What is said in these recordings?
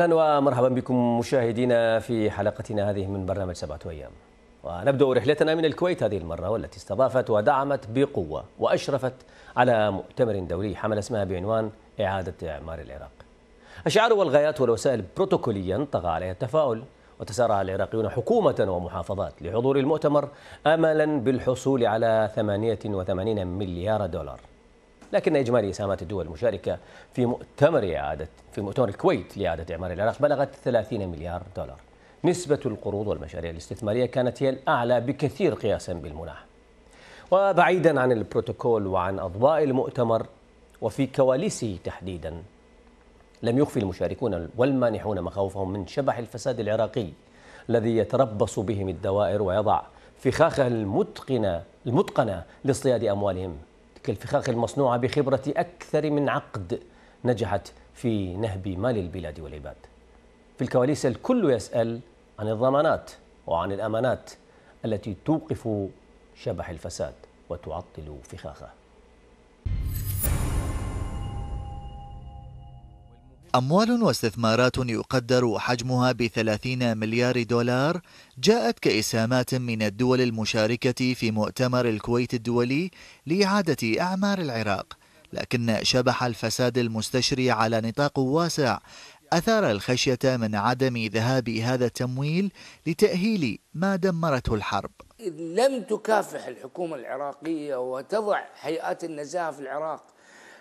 أهلا ومرحبا بكم مشاهدينا في حلقتنا هذه من برنامج سبعة أيام ونبدأ رحلتنا من الكويت هذه المرة والتي استضافت ودعمت بقوة وأشرفت على مؤتمر دولي حمل اسمها بعنوان إعادة إعمار العراق الشعار والغايات والوسائل بروتوكوليا طغى عليها التفاؤل وتسارع العراقيون حكومة ومحافظات لحضور المؤتمر أملا بالحصول على 88 مليار دولار لكن إجمالي إسهامات الدول المشاركة في مؤتمر إعادة في مؤتمر الكويت لإعادة إعمار العراق بلغت 30 مليار دولار نسبة القروض والمشاريع الاستثمارية كانت هي الأعلى بكثير قياسا بالمناح وبعيدا عن البروتوكول وعن أضواء المؤتمر وفي كواليسه تحديدا لم يخفي المشاركون والمانحون مخاوفهم من شبح الفساد العراقي الذي يتربص بهم الدوائر ويضع فخاخه المتقنة المتقنة لاصطياد أموالهم كالفخاخ المصنوعة بخبرة أكثر من عقد نجحت في نهب مال البلاد والعباد في الكواليس الكل يسأل عن الضمانات وعن الأمانات التي توقف شبح الفساد وتعطل فخاخه أموال واستثمارات يقدر حجمها بثلاثين مليار دولار جاءت كإسهامات من الدول المشاركة في مؤتمر الكويت الدولي لإعادة أعمار العراق لكن شبح الفساد المستشري على نطاق واسع أثار الخشية من عدم ذهاب هذا التمويل لتأهيل ما دمرته الحرب لم تكافح الحكومة العراقية وتضع هيئات النزاهة في العراق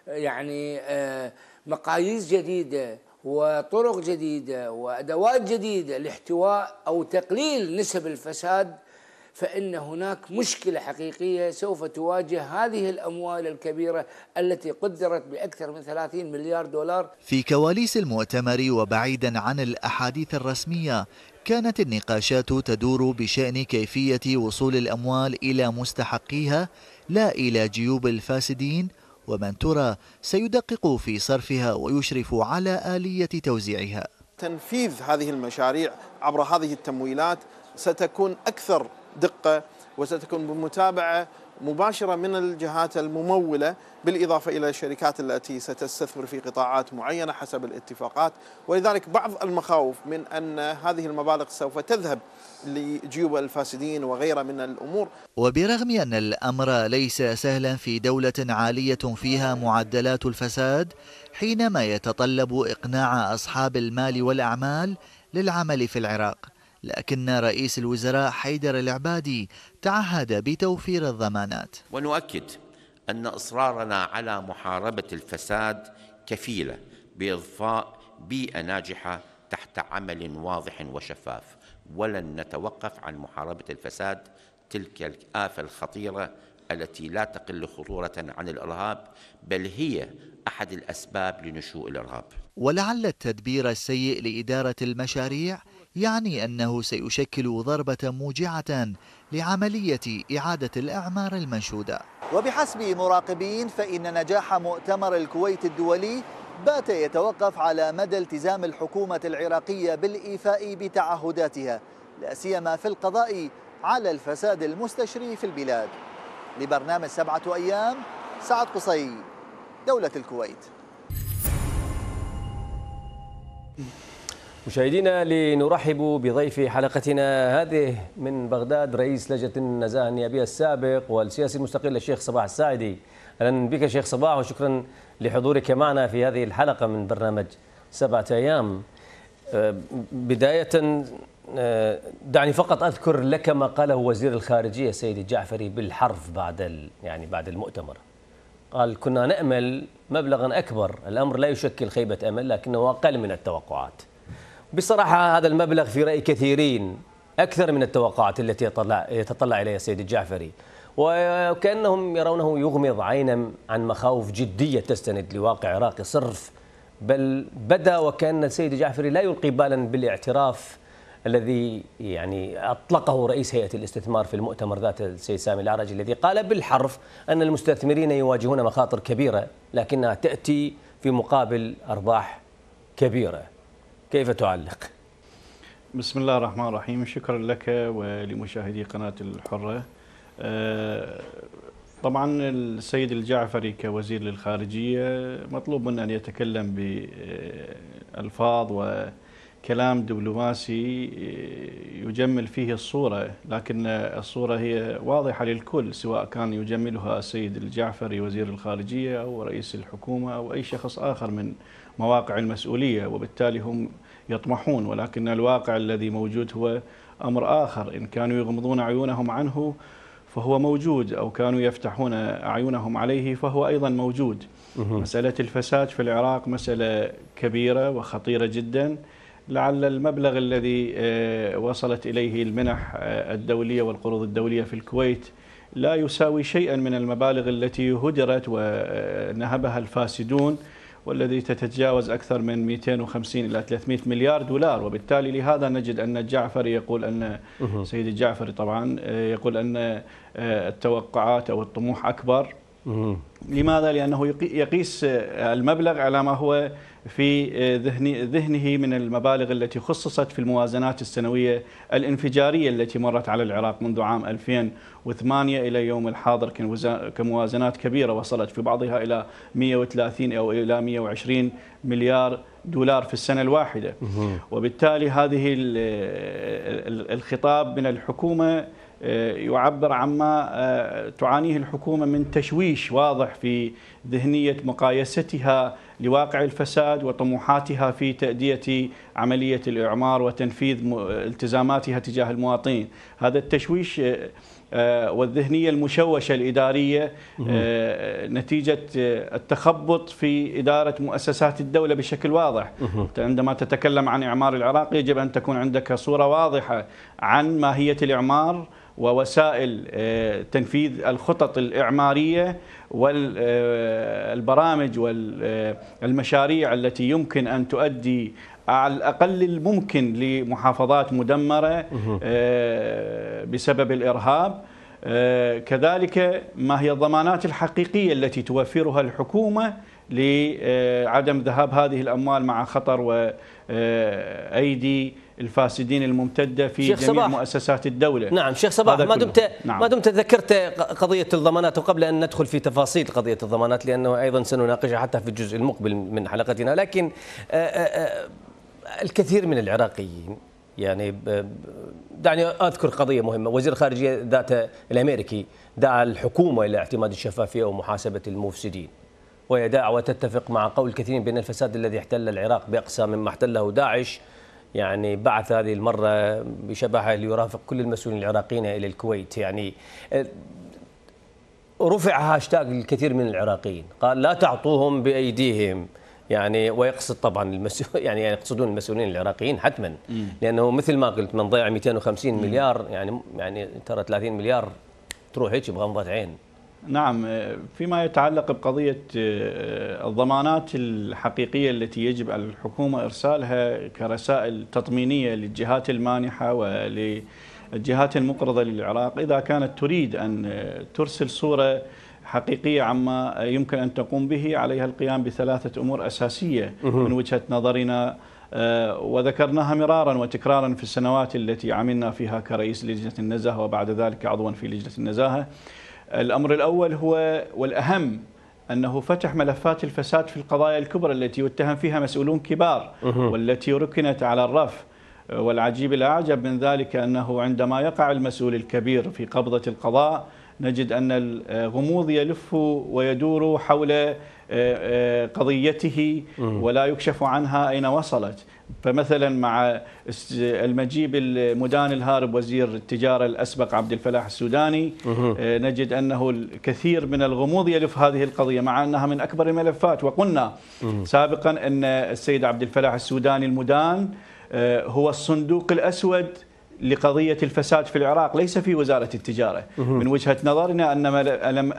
يعني آه مقاييس جديدة وطرق جديدة وأدوات جديدة لاحتواء أو تقليل نسب الفساد فإن هناك مشكلة حقيقية سوف تواجه هذه الأموال الكبيرة التي قدرت بأكثر من 30 مليار دولار في كواليس المؤتمر وبعيدا عن الأحاديث الرسمية كانت النقاشات تدور بشأن كيفية وصول الأموال إلى مستحقيها لا إلى جيوب الفاسدين ومن ترى سيدقق في صرفها ويشرف على آلية توزيعها تنفيذ هذه المشاريع عبر هذه التمويلات ستكون أكثر دقة وستكون بمتابعة مباشرة من الجهات الممولة بالإضافة إلى الشركات التي ستستثمر في قطاعات معينة حسب الاتفاقات ولذلك بعض المخاوف من أن هذه المبالغ سوف تذهب لجيوب الفاسدين وغيرها من الأمور وبرغم أن الأمر ليس سهلا في دولة عالية فيها معدلات الفساد حينما يتطلب إقناع أصحاب المال والأعمال للعمل في العراق لكن رئيس الوزراء حيدر العبادي تعهد بتوفير الضمانات ونؤكد أن إصرارنا على محاربة الفساد كفيلة بإضفاء بيئة ناجحة تحت عمل واضح وشفاف ولن نتوقف عن محاربة الفساد تلك الآفة الخطيرة التي لا تقل خطورة عن الإرهاب بل هي أحد الأسباب لنشوء الإرهاب ولعل التدبير السيء لإدارة المشاريع يعني أنه سيشكل ضربة موجعة لعملية إعادة الأعمار المنشودة وبحسب مراقبين فإن نجاح مؤتمر الكويت الدولي بات يتوقف على مدى التزام الحكومة العراقية بالإيفاء بتعهداتها لا سيما في القضاء على الفساد المستشري في البلاد لبرنامج سبعة أيام سعد قصي دولة الكويت مشاهدينا لنرحب بضيف حلقتنا هذه من بغداد رئيس لجنة النزاهة النيابية السابق والسياسي المستقل الشيخ صباح الساعدي اهلا بك شيخ صباح وشكرا لحضورك معنا في هذه الحلقه من برنامج سبعه ايام آه، بدايه آه، دعني فقط اذكر لك ما قاله وزير الخارجيه سيدي الجعفري بالحرف بعد يعني بعد المؤتمر قال كنا نامل مبلغا اكبر الامر لا يشكل خيبه امل لكنه اقل من التوقعات بصراحه هذا المبلغ في راي كثيرين اكثر من التوقعات التي يتطلع اليها السيد الجعفري وكأنهم يرونه يغمض عينا عن مخاوف جدية تستند لواقع عراقي صرف بل بدا وكأن السيد جعفري لا يلقي بالا بالاعتراف الذي يعني أطلقه رئيس هيئة الاستثمار في المؤتمر ذات السيد سامي العرجي الذي قال بالحرف أن المستثمرين يواجهون مخاطر كبيرة لكنها تأتي في مقابل أرباح كبيرة كيف تعلق؟ بسم الله الرحمن الرحيم شكرا لك ولمشاهدي قناة الحرة آه، طبعا السيد الجعفري كوزير للخارجية مطلوب منه أن يتكلم بألفاظ وكلام دبلوماسي آه، يجمل فيه الصورة لكن الصورة هي واضحة للكل سواء كان يجملها السيد الجعفري وزير الخارجية أو رئيس الحكومة أو أي شخص آخر من مواقع المسؤولية وبالتالي هم يطمحون ولكن الواقع الذي موجود هو أمر آخر إن كانوا يغمضون عيونهم عنه فهو موجود أو كانوا يفتحون أعينهم عليه فهو أيضا موجود مسألة الفساد في العراق مسألة كبيرة وخطيرة جدا لعل المبلغ الذي آه، وصلت إليه المنح آه، الدولية والقروض الدولية في الكويت لا يساوي شيئا من المبالغ التي هدرت ونهبها الفاسدون والذي تتجاوز أكثر من 250 إلى 300 مليار دولار وبالتالي لهذا نجد أن الجعفري يقول أن سيد الجعفري طبعا آه، يقول أن آه، التوقعات أو الطموح أكبر لماذا؟ لأنه يقيس آه، المبلغ على ما هو في آه، ذهنه من المبالغ التي خصصت في الموازنات السنوية الانفجارية التي مرت على العراق منذ عام 2008 إلى يوم الحاضر كموازنات كبيرة وصلت في بعضها إلى 130 أو إلى 120 مليار دولار في السنة الواحدة وبالتالي هذه الخطاب من الحكومة آه، يعبر عما آه، تعانيه الحكومة من تشويش واضح في ذهنية مقايستها لواقع الفساد وطموحاتها في تأدية عملية الإعمار وتنفيذ التزاماتها تجاه المواطنين هذا التشويش آه، والذهنية المشوشة الإدارية نتيجة التخبط في إدارة مؤسسات الدولة بشكل واضح عندما تتكلم عن إعمار العراق يجب أن تكون عندك صورة واضحة عن ماهية الإعمار ووسائل آه، تنفيذ الخطط الإعمارية والبرامج آه، والمشاريع آه، التي يمكن أن تؤدي على الأقل الممكن لمحافظات مدمرة بسبب الإرهاب كذلك ما هي الضمانات الحقيقية التي توفرها الحكومة لعدم ذهاب هذه الأموال مع خطر وأيدي الفاسدين الممتده في جميع صباح. مؤسسات الدوله نعم شيخ صباح ما دمت نعم. ما دمت ذكرت قضيه الضمانات وقبل ان ندخل في تفاصيل قضيه الضمانات لانه ايضا سنناقشها حتى في الجزء المقبل من حلقتنا لكن آه، آه، آه، الكثير من العراقيين يعني دعني اذكر قضيه مهمه، وزير الخارجيه ذات الامريكي دعا الحكومه الى اعتماد الشفافيه ومحاسبه المفسدين. وهي دعوه تتفق مع قول كثير بان الفساد الذي احتل العراق باقصى مما احتله داعش يعني بعث هذه المرة بشبحه ليرافق كل المسؤولين العراقيين إلى الكويت يعني آه، رفع هاشتاج الكثير من العراقيين قال لا تعطوهم بأيديهم يعني ويقصد طبعا المسؤول يعني يقصدون المسؤولين العراقيين حتما لانه مثل ما قلت من ضيع 250 مليار يعني يعني ترى 30 مليار تروح هيك بغمضه عين نعم آه، فيما يتعلق بقضية آه، آه، الضمانات الحقيقية التي يجب على الحكومة إرسالها كرسائل تطمينية للجهات المانحة وللجهات المقرضة للعراق إذا كانت تريد أن ترسل صورة حقيقية عما يمكن أن تقوم به عليها القيام بثلاثة أمور أساسية من وجهة نظرنا وذكرناها مرارا وتكرارا في السنوات التي عملنا فيها كرئيس لجنة النزاهة وبعد ذلك عضوا في لجنة النزاهة الأمر الأول هو والأهم أنه فتح ملفات الفساد في القضايا الكبرى التي يتهم فيها مسؤولون كبار والتي ركنت على الرف والعجيب الأعجب من ذلك أنه عندما يقع المسؤول الكبير في قبضة القضاء نجد أن الغموض يلف ويدور حول آه، آه، قضيته ولا يكشف عنها أين وصلت فمثلا مع المجيب المدان الهارب وزير التجارة الأسبق عبد الفلاح السوداني آه، نجد أنه الكثير من الغموض يلف هذه القضية مع أنها من أكبر الملفات وقلنا سابقا أن السيد عبد الفلاح السوداني المدان آه، هو الصندوق الأسود لقضية الفساد في العراق ليس في وزارة التجارة من وجهة نظرنا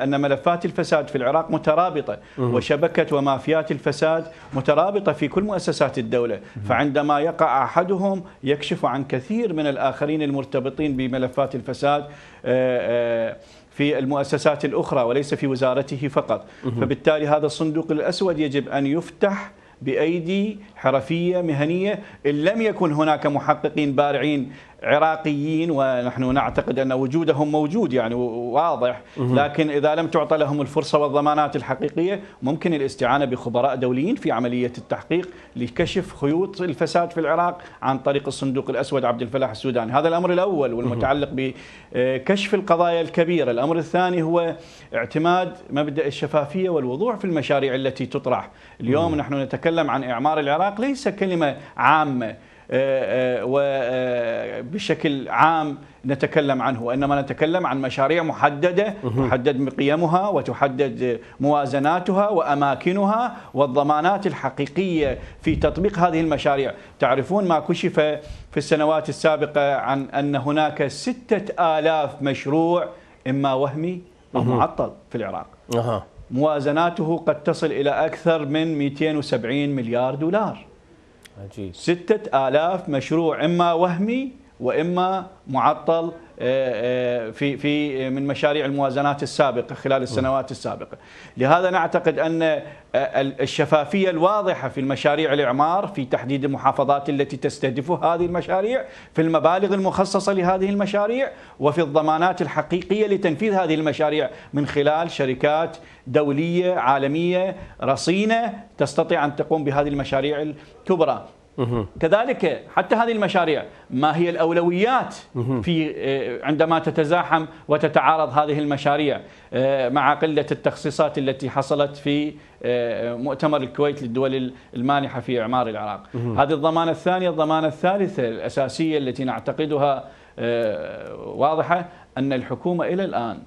أن ملفات الفساد في العراق مترابطة وشبكة ومافيات الفساد مترابطة في كل مؤسسات الدولة فعندما يقع أحدهم يكشف عن كثير من الآخرين المرتبطين بملفات الفساد آه، آه، في المؤسسات الأخرى وليس في وزارته فقط فبالتالي هذا الصندوق الأسود يجب أن يفتح بأيدي حرفية مهنية إن لم يكن هناك محققين بارعين عراقيين ونحن نعتقد ان وجودهم موجود يعني واضح لكن اذا لم تعطى لهم الفرصه والضمانات الحقيقيه ممكن الاستعانه بخبراء دوليين في عمليه التحقيق لكشف خيوط الفساد في العراق عن طريق الصندوق الاسود عبد الفلاح السوداني، هذا الامر الاول والمتعلق بكشف آه، القضايا الكبيره، الامر الثاني هو اعتماد مبدا الشفافيه والوضوح في المشاريع التي تطرح، اليوم نحن نتكلم عن اعمار العراق ليس كلمه عامه آه، آه، وبشكل آه، عام نتكلم عنه وإنما نتكلم عن مشاريع محددة تحدد قيمها وتحدد موازناتها وأماكنها والضمانات الحقيقية في تطبيق هذه المشاريع تعرفون ما كشف في السنوات السابقة عن أن هناك ستة آلاف مشروع إما وهمي أو معطل في العراق موازناته قد تصل إلى أكثر من 270 مليار دولار عجيب. ستة آلاف مشروع إما وهمي وإما معطل آه، آه، في في من مشاريع الموازنات السابقه خلال السنوات السابقه لهذا نعتقد ان آه، الشفافيه الواضحه في المشاريع الاعمار في تحديد المحافظات التي تستهدف هذه المشاريع في المبالغ المخصصه لهذه المشاريع وفي الضمانات الحقيقيه لتنفيذ هذه المشاريع من خلال شركات دوليه عالميه رصينه تستطيع ان تقوم بهذه المشاريع الكبرى كذلك حتى هذه المشاريع ما هي الأولويات في آه، عندما تتزاحم وتتعارض هذه المشاريع آه، مع قلة التخصيصات التي حصلت في آه، مؤتمر الكويت للدول المانحة في إعمار العراق هذه الضمانة الثانية الضمانة الثالثة الأساسية التي نعتقدها واضحة أن الحكومة إلى الآن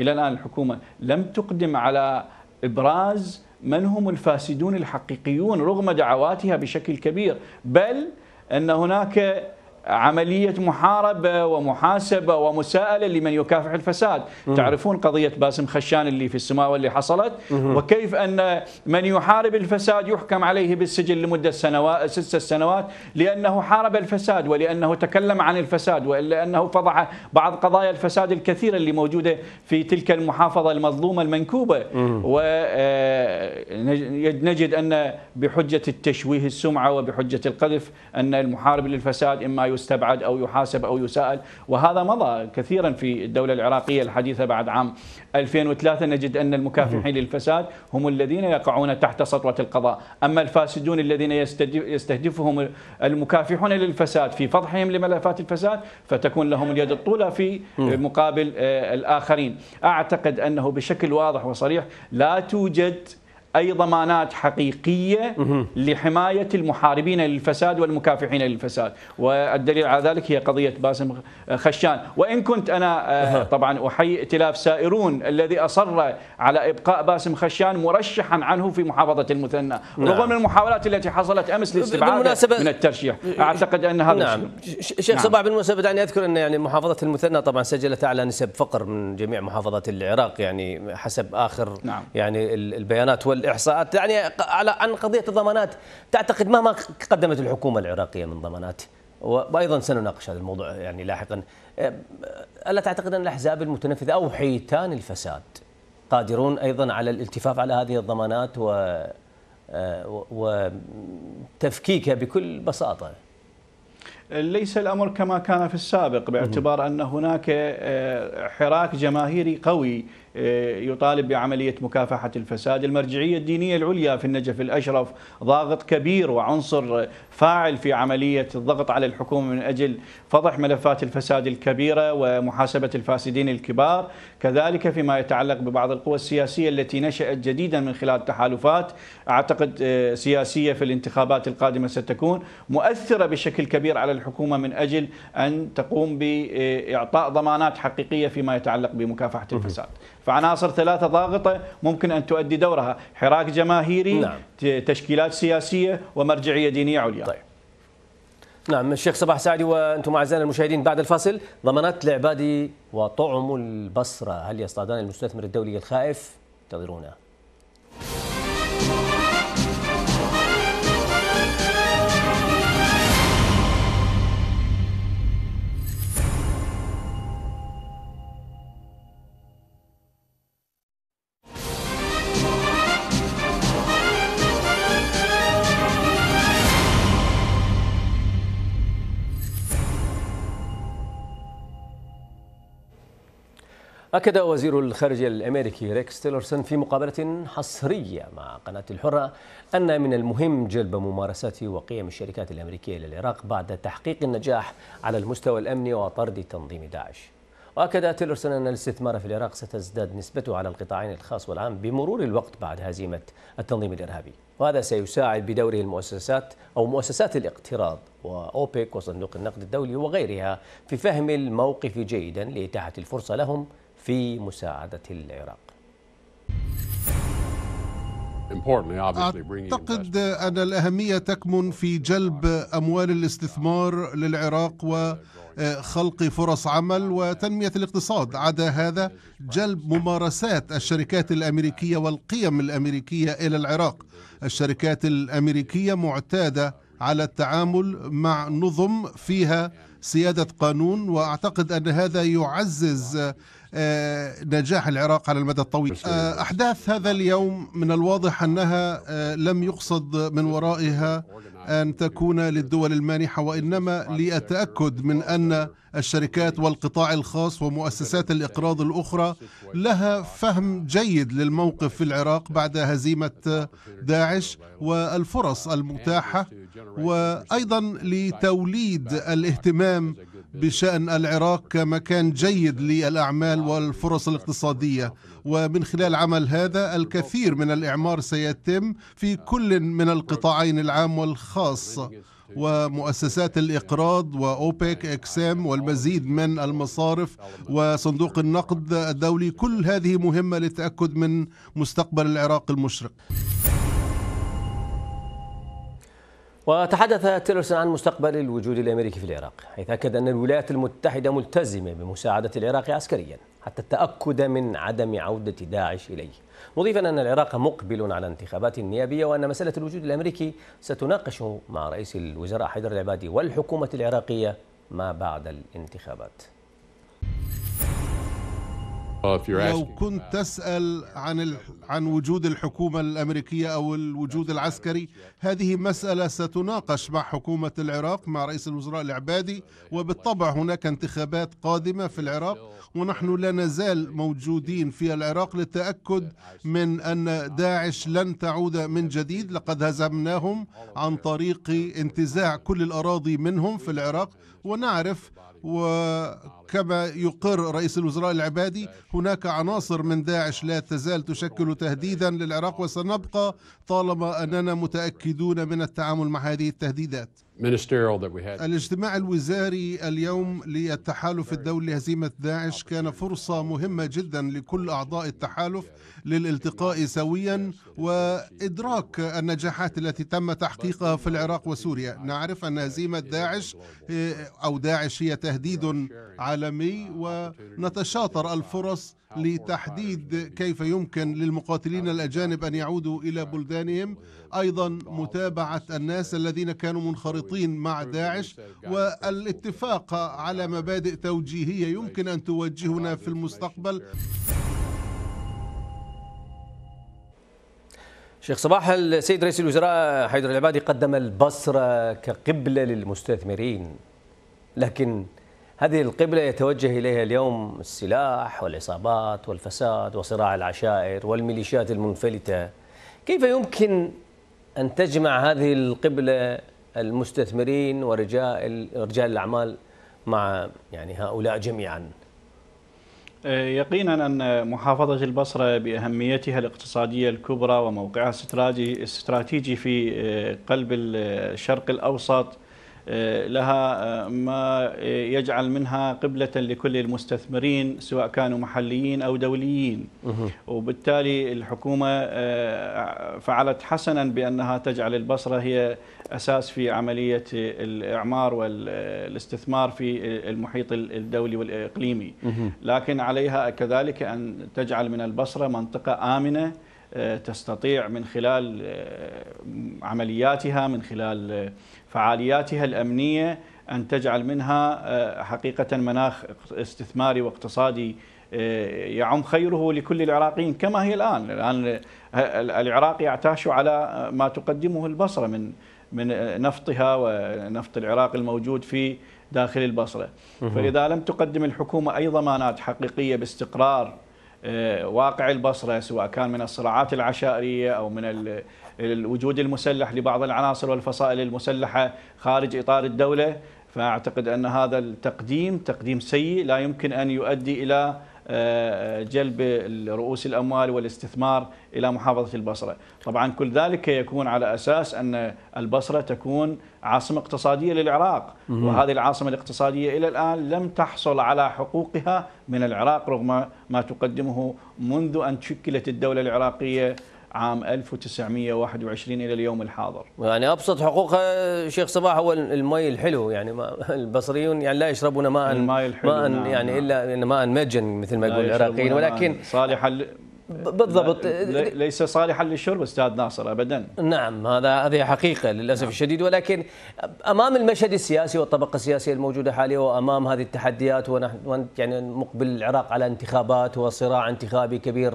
إلى الآن الحكومة لم تقدم على إبراز من هم الفاسدون الحقيقيون رغم دعواتها بشكل كبير بل أن هناك عملية محاربة ومحاسبة ومساءلة لمن يكافح الفساد مم. تعرفون قضية باسم خشان اللي في السماء واللي حصلت مم. وكيف أن من يحارب الفساد يحكم عليه بالسجن لمدة سنوات ست سنوات لأنه حارب الفساد ولأنه تكلم عن الفساد ولأنه فضح بعض قضايا الفساد الكثيرة اللي موجودة في تلك المحافظة المظلومة المنكوبة ونجد آه، أن بحجة التشويه السمعة وبحجة القذف أن المحارب للفساد إما يستبعد أو يحاسب أو يسأل وهذا مضى كثيرا في الدولة العراقية الحديثة بعد عام 2003 نجد أن المكافحين للفساد هم الذين يقعون تحت سطوة القضاء أما الفاسدون الذين يستهدفهم المكافحون للفساد في فضحهم لملفات الفساد فتكون لهم اليد الطولة في مقابل آه، الآخرين أعتقد أنه بشكل واضح وصريح لا توجد أي ضمانات حقيقية لحماية المحاربين للفساد والمكافحين للفساد والدليل على ذلك هي قضية باسم خشان وإن كنت أنا آه، طبعا أحيي ائتلاف سائرون الذي أصر على إبقاء باسم خشان مرشحا عنه في محافظة المثنى نعم. رغم المحاولات التي حصلت أمس لاستبعاده من الترشيح أعتقد أن هذا نعم شيخ نعم. صباح بالمناسبة دعني أذكر أن يعني محافظة المثنى طبعا سجلت أعلى نسب فقر من جميع محافظات العراق يعني حسب آخر نعم. يعني البيانات وال الاحصاءات يعني على عن قضيه الضمانات تعتقد مهما قدمت الحكومه العراقيه من ضمانات وايضا سنناقش هذا الموضوع يعني لاحقا الا تعتقد ان الاحزاب المتنفذه او حيتان الفساد قادرون ايضا على الالتفاف على هذه الضمانات و وتفكيكها بكل بساطه ليس الامر كما كان في السابق باعتبار ان هناك أه، حراك جماهيري قوي آه، يطالب بعملية مكافحة الفساد المرجعية الدينية العليا في النجف الأشرف ضاغط كبير وعنصر فاعل في عملية الضغط على الحكومة من أجل فضح ملفات الفساد الكبيرة ومحاسبة الفاسدين الكبار كذلك فيما يتعلق ببعض القوى السياسية التي نشأت جديدا من خلال تحالفات أعتقد آه، سياسية في الانتخابات القادمة ستكون مؤثرة بشكل كبير على الحكومة من أجل أن تقوم بإعطاء ضمانات حقيقية فيما يتعلق بمكافحة الفساد فعناصر ثلاثة ضاغطة ممكن أن تؤدي دورها حراك جماهيري نعم. تشكيلات سياسية ومرجعية دينية عليا طيب. نعم الشيخ صباح سعدي وانتم اعزائنا المشاهدين بعد الفاصل ضمانات العبادي وطعم البصره هل يصطادان المستثمر الدولي الخائف انتظرونا أكد وزير الخارجية الأمريكي ريكس تيلرسون في مقابلة حصرية مع قناة الحرة أن من المهم جلب ممارسات وقيم الشركات الأمريكية للعراق بعد تحقيق النجاح على المستوى الأمني وطرد تنظيم داعش وأكد تيلرسون أن الاستثمار في العراق ستزداد نسبته على القطاعين الخاص والعام بمرور الوقت بعد هزيمة التنظيم الإرهابي وهذا سيساعد بدوره المؤسسات أو مؤسسات الاقتراض وأوبك وصندوق النقد الدولي وغيرها في فهم الموقف جيدا لإتاحة الفرصة لهم في مساعدة العراق أعتقد أن الأهمية تكمن في جلب أموال الاستثمار للعراق وخلق فرص عمل وتنمية الاقتصاد عدا هذا جلب ممارسات الشركات الأمريكية والقيم الأمريكية إلى العراق الشركات الأمريكية معتادة على التعامل مع نظم فيها سيادة قانون وأعتقد أن هذا يعزز آه، نجاح العراق على المدى الطويل آه، أحداث هذا اليوم من الواضح أنها آه، لم يقصد من ورائها أن تكون للدول المانحة وإنما للتأكد من أن الشركات والقطاع الخاص ومؤسسات الإقراض الأخرى لها فهم جيد للموقف في العراق بعد هزيمة داعش والفرص المتاحة وايضا لتوليد الاهتمام بشان العراق كمكان جيد للاعمال والفرص الاقتصاديه ومن خلال عمل هذا الكثير من الاعمار سيتم في كل من القطاعين العام والخاص ومؤسسات الإقراض وأوبك إكسام والمزيد من المصارف وصندوق النقد الدولي كل هذه مهمة للتأكد من مستقبل العراق المشرق وتحدث تيلرسون عن مستقبل الوجود الامريكي في العراق، حيث اكد ان الولايات المتحده ملتزمه بمساعده العراق عسكريا حتى التاكد من عدم عوده داعش اليه، مضيفا ان العراق مقبل على انتخابات نيابيه وان مساله الوجود الامريكي ستناقش مع رئيس الوزراء حيدر العبادي والحكومه العراقيه ما بعد الانتخابات. آه، لو كنت تسأل عن ال... عن وجود الحكومة الأمريكية أو الوجود العسكري هذه مسألة ستناقش مع حكومة العراق مع رئيس الوزراء العبادي وبالطبع هناك انتخابات قادمة في العراق ونحن لا نزال موجودين في العراق للتأكد من أن داعش لن تعود من جديد لقد هزمناهم عن طريق انتزاع كل الأراضي منهم في العراق ونعرف وكما يقر رئيس الوزراء العبادي هناك عناصر من داعش لا تزال تشكل تهديدا للعراق وسنبقى طالما اننا متاكدون من التعامل مع هذه التهديدات الاجتماع الوزاري اليوم للتحالف الدولي لهزيمة داعش كان فرصة مهمة جدا لكل أعضاء التحالف للالتقاء سويا وإدراك النجاحات التي تم تحقيقها في العراق وسوريا نعرف أن هزيمة داعش أو داعش هي تهديد عالمي ونتشاطر الفرص لتحديد كيف يمكن للمقاتلين الأجانب أن يعودوا إلى بلدانهم أيضا متابعة الناس الذين كانوا منخرطين مع داعش والاتفاق على مبادئ توجيهية يمكن أن توجهنا في المستقبل شيخ صباح السيد رئيس الوزراء حيدر العبادي قدم البصرة كقبلة للمستثمرين لكن هذه القبلة يتوجه إليها اليوم السلاح والعصابات والفساد وصراع العشائر والميليشيات المنفلتة كيف يمكن أن تجمع هذه القبلة المستثمرين ورجال رجال الأعمال مع يعني هؤلاء جميعا أه، يقينا أن محافظة البصرة بأهميتها الاقتصادية الكبرى وموقعها الاستراتيجي في أه، قلب الشرق الأوسط آه، لها آه، ما آه، يجعل منها قبلة لكل المستثمرين سواء كانوا محليين أو دوليين وبالتالي الحكومة فعلت حسنا بأنها تجعل البصرة هي أساس في عملية الإعمار والاستثمار في المحيط الدولي والإقليمي لكن عليها كذلك أن تجعل من البصرة منطقة آمنة تستطيع من خلال آه، عملياتها من خلال آه، فعالياتها الأمنية أن تجعل منها آه، حقيقة مناخ استثماري واقتصادي يعم خيره لكل العراقيين كما هي الآن الآن العراق يعتاش على ما تقدمه البصرة من من نفطها ونفط العراق الموجود في داخل البصرة فإذا لم تقدم الحكومة أي ضمانات حقيقية باستقرار آه، واقع البصرة سواء كان من الصراعات العشائرية أو من الوجود المسلح لبعض العناصر والفصائل المسلحة خارج إطار الدولة فأعتقد أن هذا التقديم تقديم سيء لا يمكن أن يؤدي إلى جلب رؤوس الأموال والاستثمار إلى محافظة البصرة طبعا كل ذلك يكون على أساس أن البصرة تكون عاصمة اقتصادية للعراق وهذه العاصمة الاقتصادية إلى الآن لم تحصل على حقوقها من العراق رغم ما تقدمه منذ أن شكلت الدولة العراقية عام 1921 الى اليوم الحاضر. يعني ابسط حقوقها آه، شيخ صباح هو المي الحلو يعني ما البصريون يعني لا يشربون ماء الماء الحلو ماء نعم يعني نعم. الا ماء مجن مثل ما يقول العراقيين ولكن صالحا بالضبط ليس صالحا للشرب استاذ ناصر ابدا نعم هذا هذه حقيقه للاسف نعم. الشديد ولكن امام المشهد السياسي والطبقه السياسيه الموجوده حاليا وامام هذه التحديات ونحن يعني مقبل العراق على انتخابات وصراع انتخابي كبير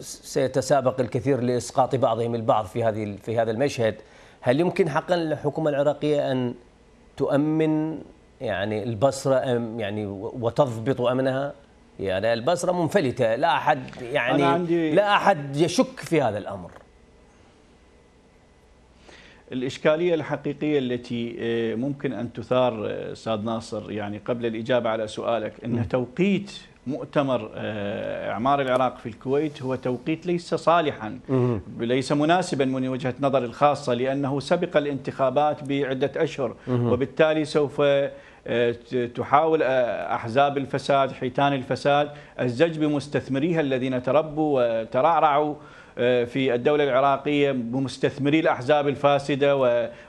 سيتسابق الكثير لاسقاط بعضهم البعض في هذه في هذا المشهد هل يمكن حقا للحكومه العراقيه ان تؤمن يعني البصره أم يعني وتضبط امنها يعني البصره منفلته لا احد يعني عندي... لا احد يشك في هذا الامر الإشكالية الحقيقية التي آه، ممكن أن تثار آه، ساد ناصر يعني قبل الإجابة على سؤالك أن توقيت مؤتمر آه، اعمار العراق في الكويت هو توقيت ليس صالحا ليس مناسبا من وجهه نظر الخاصه لانه سبق الانتخابات بعده اشهر وبالتالي سوف آه، تحاول آه، احزاب الفساد حيتان الفساد الزج بمستثمريها الذين تربوا وترعرعوا في الدولة العراقية بمستثمري الأحزاب الفاسدة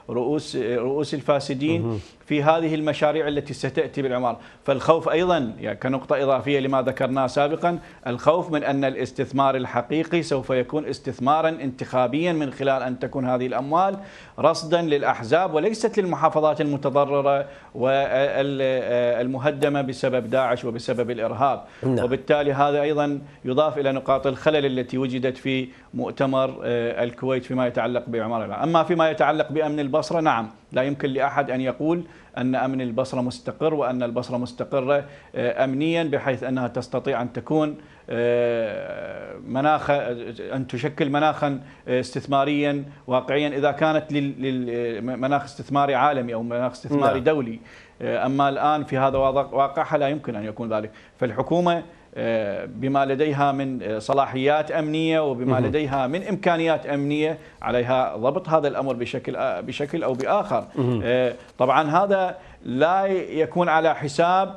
ورؤوس رؤوس الفاسدين في هذه المشاريع التي ستأتي بالعمار فالخوف أيضا يعني كنقطة إضافية لما ذكرناه سابقا الخوف من أن الاستثمار الحقيقي سوف يكون استثمارا انتخابيا من خلال أن تكون هذه الأموال رصدا للأحزاب وليست للمحافظات المتضررة والمهدمة بسبب داعش وبسبب الإرهاب نعم. وبالتالي هذا أيضا يضاف إلى نقاط الخلل التي وجدت في مؤتمر آه، الكويت فيما يتعلق بعمارة أما فيما يتعلق بأمن البصرة نعم لا يمكن لأحد أن يقول أن أمن البصرة مستقر وأن البصرة مستقرة آه، أمنيا بحيث أنها تستطيع أن تكون آه، مناخ آه، أن تشكل مناخا استثماريا واقعيا إذا كانت للمناخ استثماري عالمي أو مناخ استثماري نعم. دولي أما الآن في هذا واقعها لا يمكن أن يكون ذلك فالحكومة آه، بما لديها من آه، صلاحيات امنيه وبما لديها من امكانيات امنيه عليها ضبط هذا الامر بشكل آه، بشكل او باخر. طبعا هذا لا يكون على حساب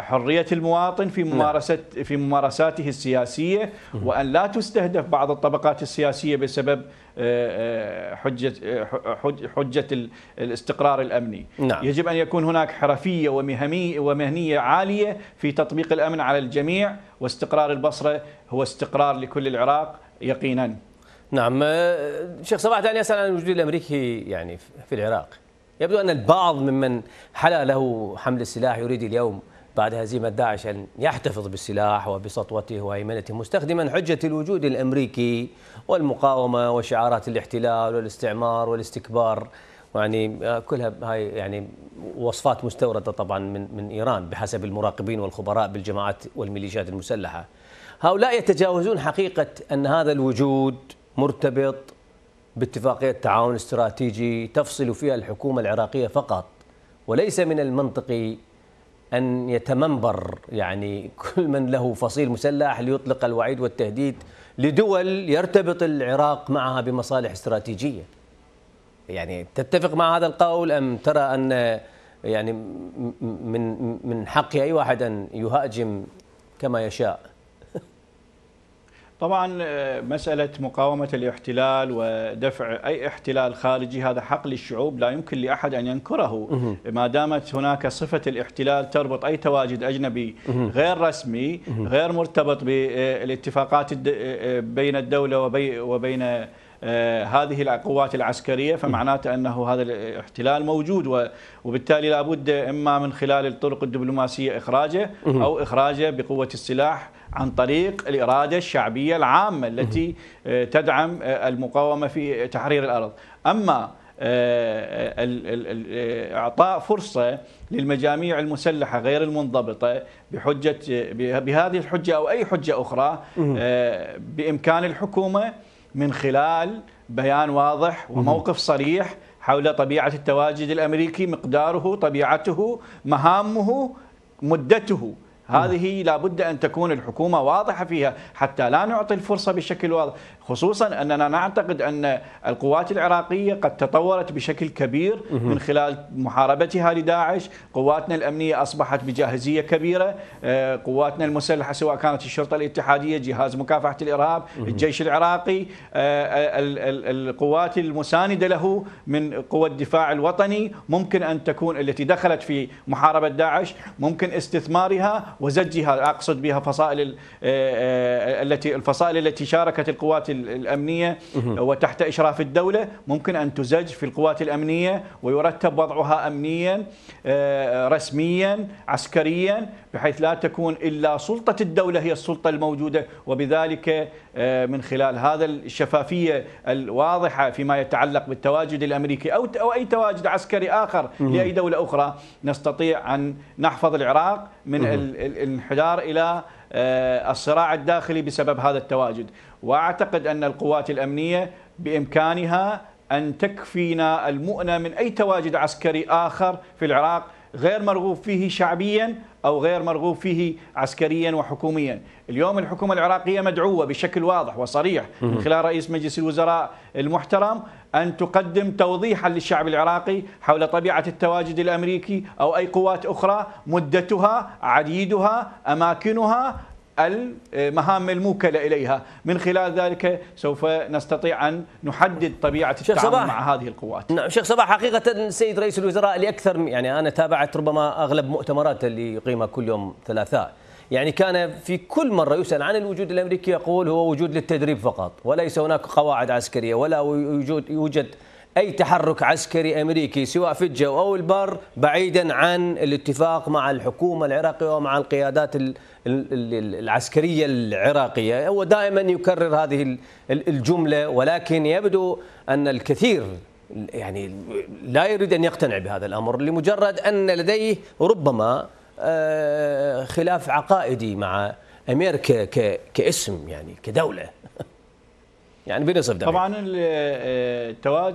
حريه المواطن في نعم. ممارسه في ممارساته السياسيه وان لا تستهدف بعض الطبقات السياسيه بسبب حجة حجة الاستقرار الأمني نعم. يجب أن يكون هناك حرفية ومهنية ومهنيه عالية في تطبيق الأمن على الجميع واستقرار البصرة هو استقرار لكل العراق يقينا نعم آه، شيخ صباح دعني أسأل عن الوجود الأمريكي يعني في العراق يبدو أن البعض ممن حلا له حمل السلاح يريد اليوم بعد هزيمة داعش أن يحتفظ بالسلاح وبسطوته وهيمنته مستخدما حجة الوجود الأمريكي والمقاومة وشعارات الاحتلال والاستعمار والاستكبار يعني آه، كلها هاي يعني وصفات مستورده طبعا من من ايران بحسب المراقبين والخبراء بالجماعات والميليشيات المسلحه. هؤلاء يتجاوزون حقيقه ان هذا الوجود مرتبط باتفاقيه تعاون استراتيجي تفصل فيها الحكومه العراقيه فقط وليس من المنطقي أن يتمنبر يعني كل من له فصيل مسلح ليطلق الوعيد والتهديد لدول يرتبط العراق معها بمصالح استراتيجية يعني تتفق مع هذا القول أم ترى أن يعني من من حق أي واحد أن يهاجم كما يشاء طبعا آه، مسألة مقاومة الاحتلال ودفع أي احتلال خارجي هذا حق للشعوب لا يمكن لأحد أن ينكره ما دامت هناك صفة الاحتلال تربط أي تواجد أجنبي غير رسمي غير مرتبط بالاتفاقات آه، آه، بين الدولة وبين هذه القوات العسكرية فمعناته أنه هذا الاحتلال موجود وبالتالي لابد إما من خلال الطرق الدبلوماسية إخراجه أو إخراجه بقوة السلاح عن طريق الإرادة الشعبية العامة التي آه، تدعم آه، المقاومة في تحرير الأرض أما آه، اعطاء فرصه للمجاميع المسلحه غير المنضبطه بحجه بهذه الحجه او اي حجه اخرى بامكان الحكومه من خلال بيان واضح وموقف صريح حول طبيعه التواجد الامريكي مقداره طبيعته مهامه مدته هذه لابد أن تكون الحكومة واضحة فيها حتى لا نعطي الفرصة بشكل واضح خصوصا أننا نعتقد أن القوات العراقية قد تطورت بشكل كبير من خلال محاربتها لداعش قواتنا الأمنية أصبحت بجاهزية كبيرة آه، قواتنا المسلحة سواء كانت الشرطة الاتحادية جهاز مكافحة الإرهاب الجيش العراقي آه، القوات المساندة له من قوى الدفاع الوطني ممكن أن تكون التي دخلت في محاربة داعش ممكن استثمارها وزجها أقصد بها فصائل آه، التي الفصائل التي شاركت القوات الأمنية وتحت إشراف الدولة ممكن أن تزج في القوات الأمنية ويرتب وضعها أمنيا آه، رسميا عسكريا بحيث لا تكون إلا سلطة الدولة هي السلطة الموجودة وبذلك آه، من خلال هذا الشفافية الواضحة فيما يتعلق بالتواجد الأمريكي أو أو أي تواجد عسكري آخر لأي دولة أخرى نستطيع أن نحفظ العراق من الانحدار إلى آه، الصراع الداخلي بسبب هذا التواجد واعتقد ان القوات الامنيه بامكانها ان تكفينا المؤنه من اي تواجد عسكري اخر في العراق غير مرغوب فيه شعبيا او غير مرغوب فيه عسكريا وحكوميا، اليوم الحكومه العراقيه مدعوه بشكل واضح وصريح من خلال رئيس مجلس الوزراء المحترم ان تقدم توضيحا للشعب العراقي حول طبيعه التواجد الامريكي او اي قوات اخرى، مدتها، عديدها، اماكنها، المهام الموكلة إليها من خلال ذلك سوف نستطيع أن نحدد طبيعة التعامل صباح. مع هذه القوات نعم شيخ صباح حقيقة السيد رئيس الوزراء لأكثر يعني أنا تابعت ربما أغلب مؤتمرات اللي يقيمها كل يوم ثلاثاء يعني كان في كل مرة يسأل عن الوجود الأمريكي يقول هو وجود للتدريب فقط وليس هناك قواعد عسكرية ولا يوجد, يوجد أي تحرك عسكري أمريكي سواء في الجو أو البر بعيدا عن الاتفاق مع الحكومة العراقية ومع القيادات العسكرية العراقية هو دائما يكرر هذه الجملة ولكن يبدو أن الكثير يعني لا يريد أن يقتنع بهذا الأمر لمجرد أن لديه ربما آه، خلاف عقائدي مع امريكا كاسم يعني كدوله يعني بنصف طبعا آه، التواج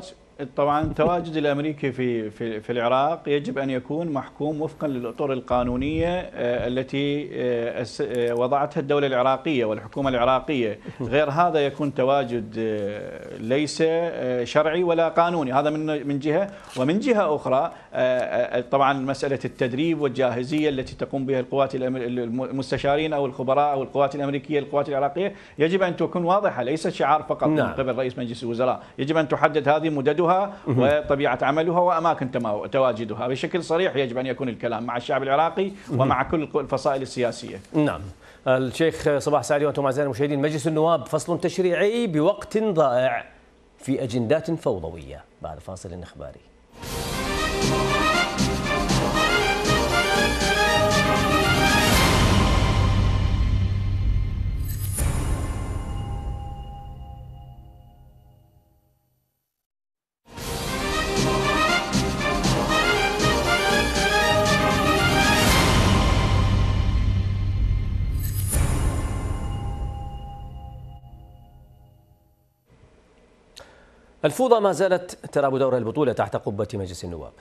طبعا التواجد الامريكي في في في العراق يجب ان يكون محكوم وفقا للاطر القانونيه آه، التي آه، آه، وضعتها الدوله العراقيه والحكومه العراقيه، غير هذا يكون تواجد ليس شرعي ولا قانوني، هذا من من جهه، ومن جهه اخرى طبعا مساله التدريب والجاهزيه التي تقوم بها القوات المستشارين او الخبراء او القوات الامريكيه، القوات العراقيه، يجب ان تكون واضحه، ليس شعار فقط من نعم. قبل رئيس مجلس الوزراء، يجب ان تحدد هذه مددها عملها وطبيعة عملها وأماكن تواجدها بشكل صريح يجب أن يكون الكلام مع الشعب العراقي ومع كل الفصائل السياسية نعم الشيخ صباح سعدي وأنتم أعزائي المشاهدين مجلس النواب فصل تشريعي بوقت ضائع في أجندات فوضوية بعد فاصل إخباري الفوضى ما زالت تلعب دور البطولة تحت قبة مجلس النواب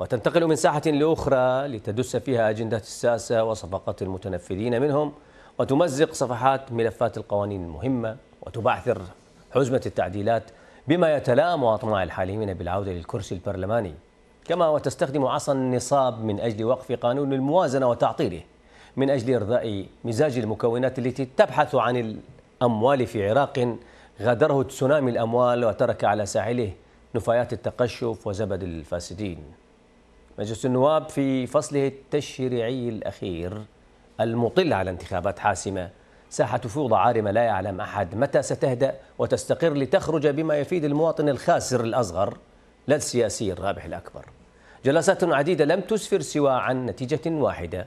وتنتقل من ساحة لأخرى لتدس فيها أجندات الساسة وصفقات المتنفذين منهم وتمزق صفحات ملفات القوانين المهمة وتبعثر حزمة التعديلات بما يتلائم أطماع الحالمين بالعودة للكرسي البرلماني كما وتستخدم عصا النصاب من أجل وقف قانون الموازنة وتعطيله من أجل إرضاء مزاج المكونات التي تبحث عن الأموال في عراق غادره تسونامي الأموال وترك على ساحله نفايات التقشف وزبد الفاسدين مجلس النواب في فصله التشريعي الأخير المطل على انتخابات حاسمة ساحة فوضى عارمة لا يعلم أحد متى ستهدأ وتستقر لتخرج بما يفيد المواطن الخاسر الأصغر لا السياسي الرابح الأكبر جلسات عديدة لم تسفر سوى عن نتيجة واحدة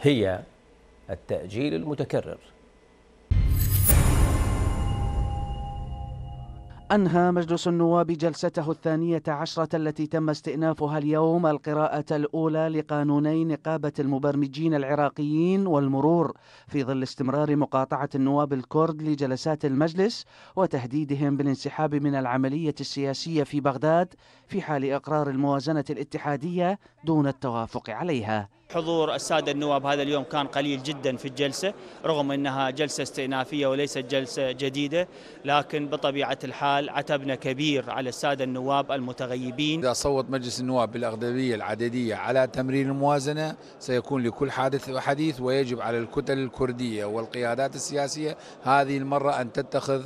هي التأجيل المتكرر أنهى مجلس النواب جلسته الثانية عشرة التي تم استئنافها اليوم القراءة الأولى لقانوني نقابة المبرمجين العراقيين والمرور في ظل استمرار مقاطعة النواب الكرد لجلسات المجلس وتهديدهم بالانسحاب من العملية السياسية في بغداد في حال إقرار الموازنة الاتحادية دون التوافق عليها حضور الساده النواب هذا اليوم كان قليل جدا في الجلسه رغم انها جلسه استئنافيه وليست جلسه جديده لكن بطبيعه الحال عتبنا كبير على الساده النواب المتغيبين اذا صوت مجلس النواب بالاغلبيه العدديه على تمرير الموازنه سيكون لكل حادث وحديث ويجب على الكتل الكرديه والقيادات السياسيه هذه المره ان تتخذ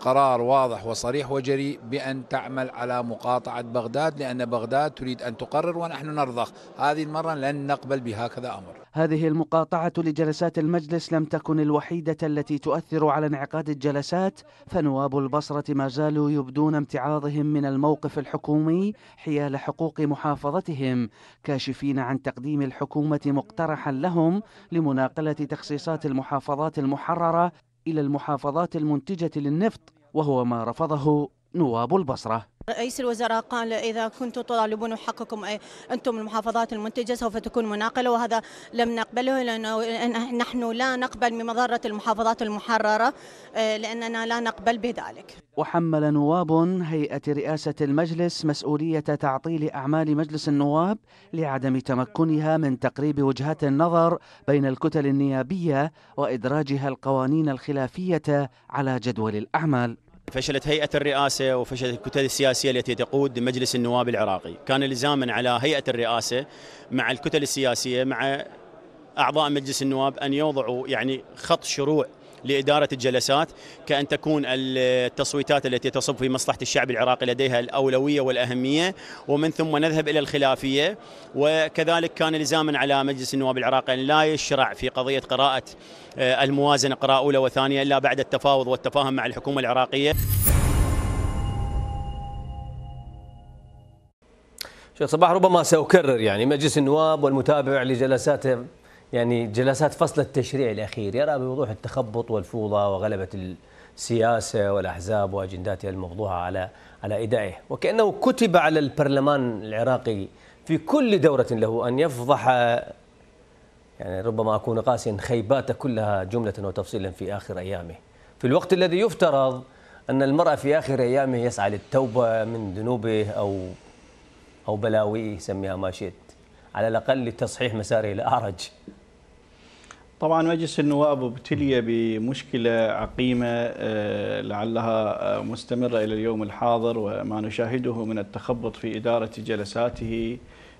قرار واضح وصريح وجريء بأن تعمل على مقاطعة بغداد لأن بغداد تريد أن تقرر ونحن نرضخ هذه المرة لن نقبل بهكذا أمر هذه المقاطعة لجلسات المجلس لم تكن الوحيدة التي تؤثر على انعقاد الجلسات فنواب البصرة ما زالوا يبدون امتعاضهم من الموقف الحكومي حيال حقوق محافظتهم كاشفين عن تقديم الحكومة مقترحا لهم لمناقلة تخصيصات المحافظات المحررة إلى المحافظات المنتجة للنفط وهو ما رفضه نواب البصرة رئيس الوزراء قال إذا كنتم تطالبون حقكم أنتم المحافظات المنتجة سوف تكون مناقلة وهذا لم نقبله لأنه نحن لا نقبل بمضرة المحافظات المحررة آه، لأننا لا نقبل بذلك وحمل نواب هيئة رئاسة المجلس مسؤولية تعطيل أعمال مجلس النواب لعدم تمكنها من تقريب وجهات النظر بين الكتل النيابية وإدراجها القوانين الخلافية على جدول الأعمال فشلت هيئة الرئاسة وفشلت الكتل السياسية التي تقود مجلس النواب العراقي كان لزاما على هيئة الرئاسة مع الكتل السياسية مع أعضاء مجلس النواب أن يوضعوا يعني خط شروع لإدارة الجلسات كأن تكون التصويتات التي تصب في مصلحة الشعب العراقي لديها الأولوية والأهمية ومن ثم نذهب إلى الخلافية وكذلك كان لزاما على مجلس النواب العراقي أن لا يشرع في قضية قراءة آه، الموازنة قراءة أولى وثانية إلا بعد التفاوض والتفاهم مع الحكومة العراقية شيخ صباح ربما سأكرر يعني مجلس النواب والمتابع لجلساته يعني جلسات فصل التشريع الأخير يرى بوضوح التخبط والفوضى وغلبة السياسة والأحزاب وأجنداتها المفضوحة على على إدائه وكأنه كتب على البرلمان العراقي في كل دورة له أن يفضح يعني ربما أكون قاسيا خيبات كلها جملة وتفصيلا في آخر أيامه في الوقت الذي يفترض أن المرأة في آخر أيامه يسعى للتوبة من ذنوبه أو أو بلاويه سميها ما شئت على الأقل لتصحيح مساره الأعرج طبعا مجلس النواب ابتلي بمشكلة عقيمة آه، لعلها آه، مستمرة إلى اليوم الحاضر وما نشاهده من التخبط في إدارة جلساته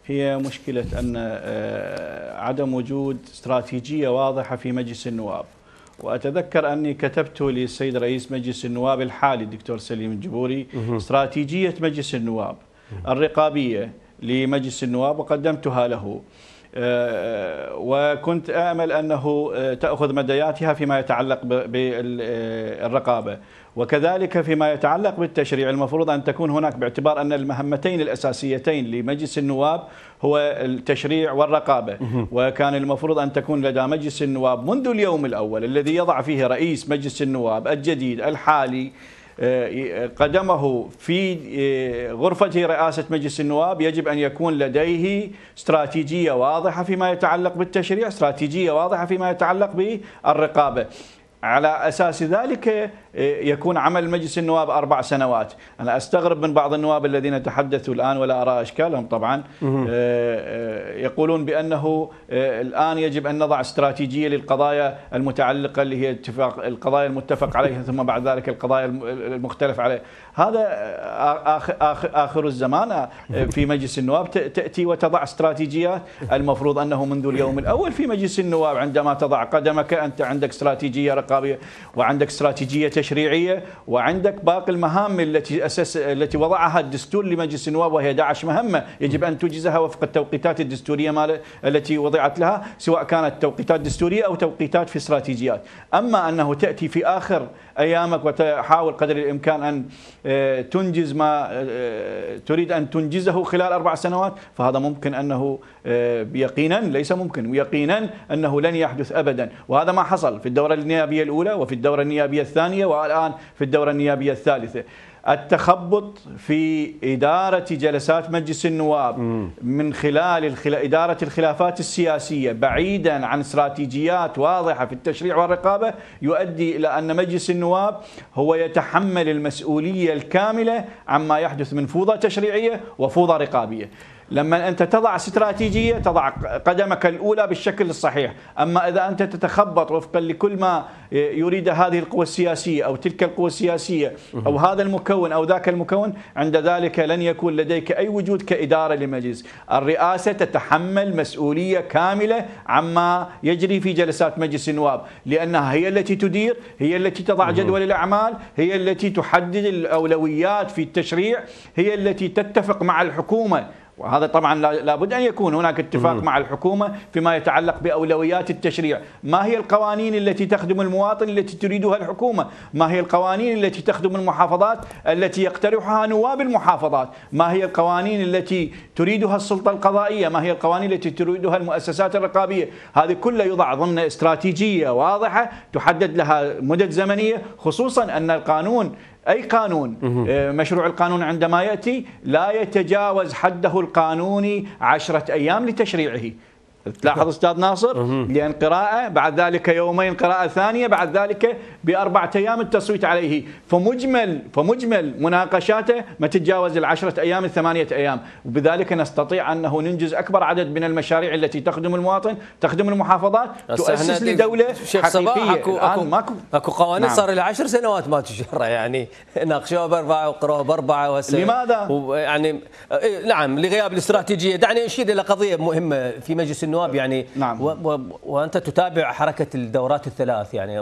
هي مشكلة أن آه، عدم وجود استراتيجية واضحة في مجلس النواب وأتذكر أني كتبت للسيد رئيس مجلس النواب الحالي الدكتور سليم الجبوري استراتيجية مجلس النواب الرقابية لمجلس النواب وقدمتها له آه، آه، وكنت امل انه آه، تاخذ مدياتها فيما يتعلق بالرقابه وكذلك فيما يتعلق بالتشريع المفروض ان تكون هناك باعتبار ان المهمتين الاساسيتين لمجلس النواب هو التشريع والرقابه وكان المفروض ان تكون لدى مجلس النواب منذ اليوم الاول الذي يضع فيه رئيس مجلس النواب الجديد الحالي آه، قدمه في آه، غرفة رئاسة مجلس النواب يجب أن يكون لديه استراتيجية واضحة فيما يتعلق بالتشريع استراتيجية واضحة فيما يتعلق بالرقابة على أساس ذلك يكون عمل مجلس النواب أربع سنوات أنا أستغرب من بعض النواب الذين تحدثوا الآن ولا أرى أشكالهم طبعا آه، آه، يقولون بأنه آه، الآن يجب أن نضع استراتيجية للقضايا المتعلقة اللي هي اتفاق القضايا المتفق عليها ثم بعد ذلك القضايا المختلف عليها هذا آخر, آخر, آخر الزمان في مجلس النواب تأتي وتضع استراتيجيات المفروض أنه منذ اليوم الأول في مجلس النواب عندما تضع قدمك أنت عندك استراتيجية رقابية وعندك استراتيجية التشريعيه وعندك باقي المهام التي اسس التي وضعها الدستور لمجلس النواب وهي 11 مهمه يجب ان تجزها وفق التوقيتات الدستوريه مال التي وضعت لها سواء كانت توقيتات دستوريه او توقيتات في استراتيجيات، اما انه تاتي في اخر ايامك وتحاول قدر الامكان ان آه، تنجز ما آه، آه، تريد ان تنجزه خلال اربع سنوات فهذا ممكن انه يقينا ليس ممكن يقينا انه لن يحدث ابدا وهذا ما حصل في الدوره النيابيه الاولى وفي الدوره النيابيه الثانيه والآن في الدورة النيابية الثالثة التخبط في إدارة جلسات مجلس النواب من خلال إدارة الخلافات السياسية بعيدا عن استراتيجيات واضحة في التشريع والرقابة يؤدي إلى أن مجلس النواب هو يتحمل المسؤولية الكاملة عما يحدث من فوضى تشريعية وفوضى رقابية لما أنت تضع استراتيجية تضع قدمك الأولى بالشكل الصحيح أما إذا أنت تتخبط وفقا لكل ما يريد هذه القوى السياسية أو تلك القوى السياسية أو هذا المكون أو ذاك المكون عند ذلك لن يكون لديك أي وجود كإدارة لمجلس الرئاسة تتحمل مسؤولية كاملة عما يجري في جلسات مجلس النواب لأنها هي التي تدير هي التي تضع جدول الأعمال هي التي تحدد الأولويات في التشريع هي التي تتفق مع الحكومة وهذا طبعا لابد ان يكون هناك اتفاق مم. مع الحكومه فيما يتعلق باولويات التشريع، ما هي القوانين التي تخدم المواطن التي تريدها الحكومه؟ ما هي القوانين التي تخدم المحافظات التي يقترحها نواب المحافظات؟ ما هي القوانين التي تريدها السلطه القضائيه؟ ما هي القوانين التي تريدها المؤسسات الرقابيه؟ هذه كلها يوضع ضمن استراتيجيه واضحه تحدد لها مدد زمنيه خصوصا ان القانون أي قانون آه، مشروع القانون عندما يأتي لا يتجاوز حده القانوني عشرة أيام لتشريعه تلاحظ استاذ ناصر لان قراءه بعد ذلك يومين قراءه ثانيه بعد ذلك باربعه ايام التصويت عليه فمجمل فمجمل مناقشاته ما تتجاوز العشره ايام الثمانيه ايام وبذلك نستطيع انه ننجز اكبر عدد من المشاريع التي تخدم المواطن تخدم المحافظات تؤسس لدوله حقيقيه اكو اكو ماكو اكو قوانين نعم. صار لها سنوات ما تشرع يعني ناقشوها باربعه وقروها باربعه لماذا؟ يعني إيه، نعم لغياب الاستراتيجيه دعني اشير الى قضيه مهمه في مجلس النواب يعني نعم. و و وانت تتابع حركه الدورات الثلاث يعني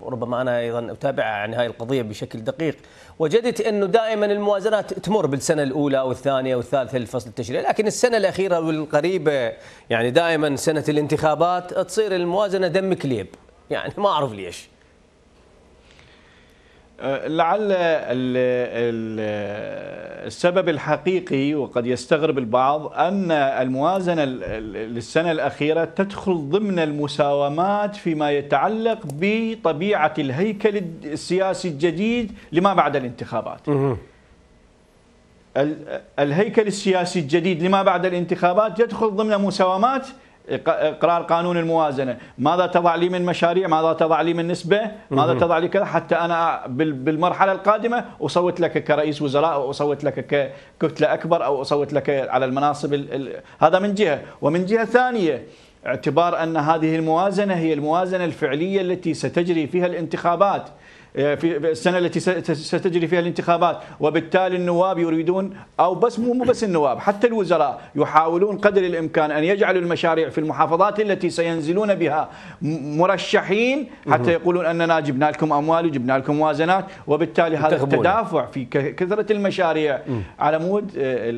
وربما انا ايضا اتابع يعني هاي القضيه بشكل دقيق وجدت انه دائما الموازنات تمر بالسنه الاولى والثانيه والثالثه للفصل التشريعي لكن السنه الاخيره والقريبه يعني دائما سنه الانتخابات تصير الموازنه دم كليب يعني ما اعرف ليش لعل السبب الحقيقي وقد يستغرب البعض أن الموازنة للسنة الأخيرة تدخل ضمن المساومات فيما يتعلق بطبيعة الهيكل السياسي الجديد لما بعد الانتخابات الهيكل السياسي الجديد لما بعد الانتخابات يدخل ضمن مساومات اقرار قانون الموازنه ماذا تضع لي من مشاريع ماذا تضع لي من نسبه ماذا تضع لي كذا حتى انا بالمرحله القادمه اصوت لك كرئيس وزراء او اصوت لك ككتله اكبر او اصوت لك على المناصب هذا من جهه ومن جهه ثانيه اعتبار ان هذه الموازنه هي الموازنه الفعليه التي ستجري فيها الانتخابات آه، في السنه التي ستجري فيها الانتخابات وبالتالي النواب يريدون او بس مو بس النواب حتى الوزراء يحاولون قدر الامكان ان يجعلوا المشاريع في المحافظات التي سينزلون بها مرشحين حتى يقولون اننا جبنا لكم اموال وجبنا لكم موازنات وبالتالي هذا التدافع في كثره المشاريع على مود آه،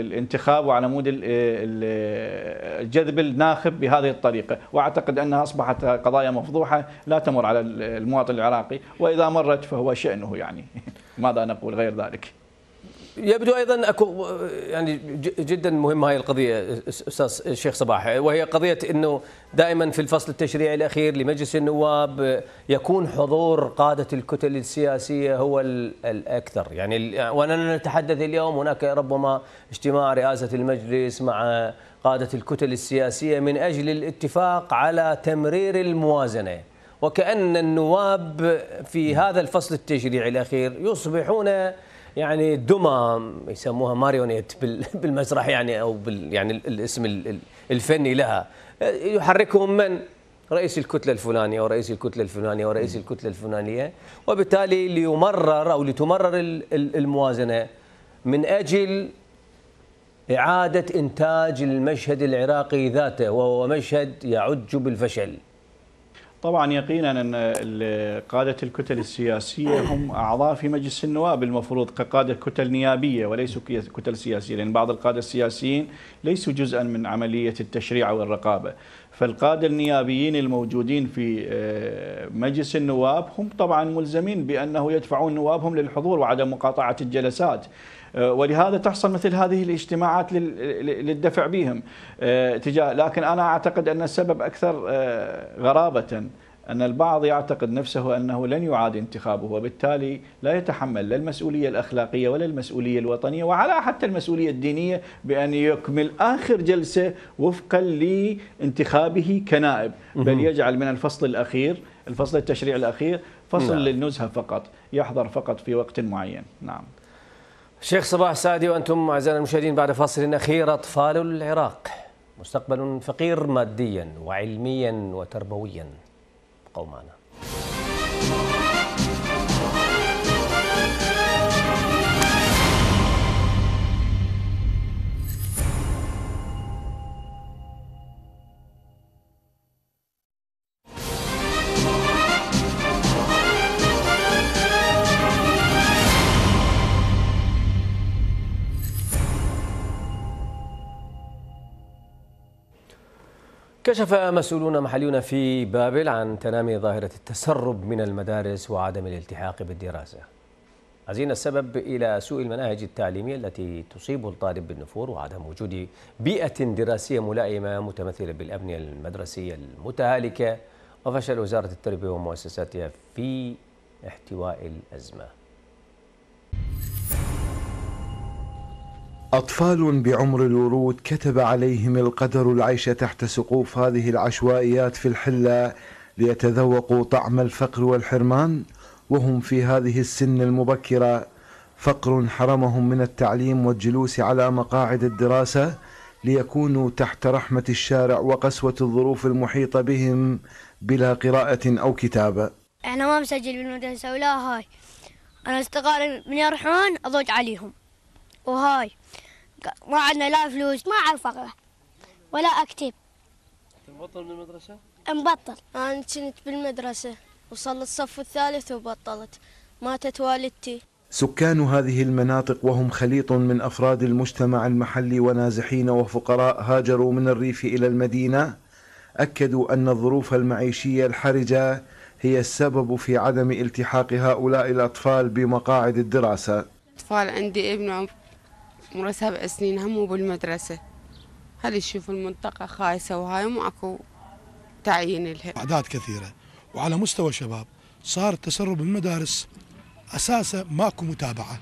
الانتخاب وعلى مود آه، جذب الناخب بهذه الطريقه واعتقد انها اصبحت قضايا مفضوحه لا تمر على المواطن العراقي واذا إذا مرت فهو شأنه يعني ماذا نقول غير ذلك يبدو ايضا اكو يعني جدا مهمه هاي القضيه استاذ الشيخ صباح وهي قضيه انه دائما في الفصل التشريعي الاخير لمجلس النواب يكون حضور قاده الكتل السياسيه هو الاكثر يعني واننا نتحدث اليوم هناك ربما اجتماع رئاسه المجلس مع قاده الكتل السياسيه من اجل الاتفاق على تمرير الموازنه وكأن النواب في هذا الفصل التشريعي الأخير يصبحون يعني دمى يسموها ماريونيت بالمسرح يعني أو بال يعني الاسم الفني لها يحركهم من رئيس الكتلة الفلانية ورئيس الكتلة الفلانية ورئيس الكتلة الفلانية وبالتالي ليمرر أو لتمرر الموازنة من أجل إعادة إنتاج المشهد العراقي ذاته وهو مشهد يعج بالفشل طبعا يقينا ان قاده الكتل السياسيه هم اعضاء في مجلس النواب المفروض كقاده كتل نيابيه وليسوا كتل سياسيه لان بعض القاده السياسيين ليسوا جزءا من عمليه التشريع او الرقابه، فالقادة النيابيين الموجودين في آه، مجلس النواب هم طبعا ملزمين بأنه يدفعون نوابهم للحضور وعدم مقاطعة الجلسات آه، ولهذا تحصل مثل هذه الاجتماعات للدفع بهم آه، لكن أنا أعتقد أن السبب أكثر غرابة أن البعض يعتقد نفسه أنه لن يعاد انتخابه وبالتالي لا يتحمل لا المسؤولية الأخلاقية ولا المسؤولية الوطنية وعلى حتى المسؤولية الدينية بأن يكمل آخر جلسة وفقا لانتخابه كنائب بل يجعل من الفصل الأخير الفصل التشريع الأخير فصل نعم. للنزهة فقط يحضر فقط في وقت معين نعم شيخ صباح سادي وأنتم أعزائنا المشاهدين بعد فاصل أخير أطفال العراق مستقبل فقير ماديا وعلميا وتربويا humana. كشف مسؤولون محليون في بابل عن تنامي ظاهرة التسرب من المدارس وعدم الالتحاق بالدراسة عزين السبب إلى سوء المناهج التعليمية التي تصيب الطالب بالنفور وعدم وجود بيئة دراسية ملائمة متمثلة بالأبنية المدرسية المتهالكة وفشل وزارة التربية ومؤسساتها في احتواء الأزمة أطفال بعمر الورود كتب عليهم القدر العيش تحت سقوف هذه العشوائيات في الحلة ليتذوقوا طعم الفقر والحرمان وهم في هذه السن المبكرة فقر حرمهم من التعليم والجلوس على مقاعد الدراسة ليكونوا تحت رحمة الشارع وقسوة الظروف المحيطة بهم بلا قراءة أو كتابة أنا ما مسجل بالمدرسة ولا هاي أنا أصدقائي من يرحون أضوج عليهم وهاي ما عندنا لا فلوس ما اعرف اقرا ولا اكتب تبطل من المدرسه؟ مبطل انا كنت بالمدرسه وصلت الصف الثالث وبطلت ماتت والدتي سكان هذه المناطق وهم خليط من افراد المجتمع المحلي ونازحين وفقراء هاجروا من الريف الى المدينه اكدوا ان الظروف المعيشيه الحرجه هي السبب في عدم التحاق هؤلاء الاطفال بمقاعد الدراسه. اطفال عندي ابن عمره سبع سنين مو بالمدرسة هل تشوف المنطقة خايسة وهاي ماكو تعيين لها أعداد كثيرة وعلى مستوى الشباب صار التسرب المدارس أساسا ماكو متابعة